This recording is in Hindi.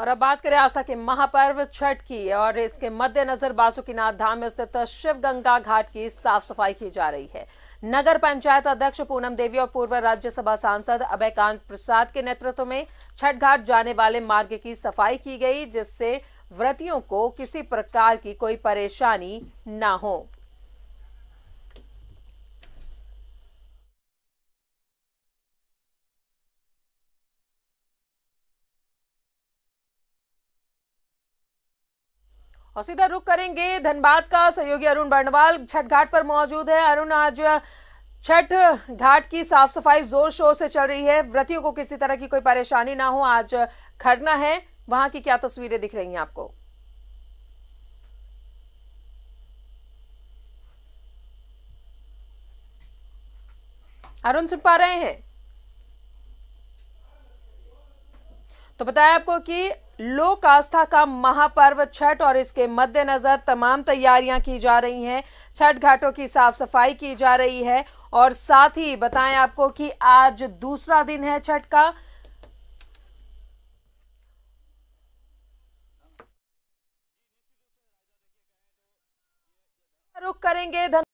और अब बात करें आस्था के महापर्व छठ की और इसके मद्देनजर बासुकीनाथ धाम में स्थित शिव गंगा घाट की साफ सफाई की जा रही है नगर पंचायत अध्यक्ष पूनम देवी और पूर्व राज्यसभा सांसद अभयकांत प्रसाद के नेतृत्व में छठ घाट जाने वाले मार्ग की सफाई की गई जिससे व्रतियों को किसी प्रकार की कोई परेशानी ना हो और सीधा रुक करेंगे धनबाद का सहयोगी अरुण बर्णवाल छठ घाट पर मौजूद है अरुण आज छठ घाट की साफ सफाई जोर शोर से चल रही है व्रतियों को किसी तरह की कोई परेशानी ना हो आज खरना है वहां की क्या तस्वीरें दिख रही हैं आपको अरुण सुन पा रहे हैं तो बताया आपको कि लोक आस्था का महापर्व छठ और इसके मद्देनज़र तमाम तैयारियां की जा रही हैं छठ घाटों की साफ सफाई की जा रही है और साथ ही बताएं आपको कि आज दूसरा दिन है छठ का रुख करेंगे